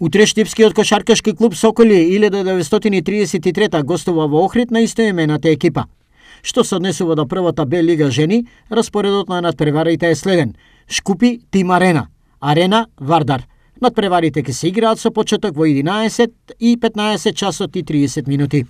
Утре Штипскиот кошаркашки клуб Соколи 1933 гостува во Охрид на истоимената екипа. Што се однесува до првата Б лига жени, распоредот на надпреварите е следен: Шкупи Тим Арена, Арена Вардар. Надпреварите ќе се играат со почеток во 11 и 15 часот и 30 минути.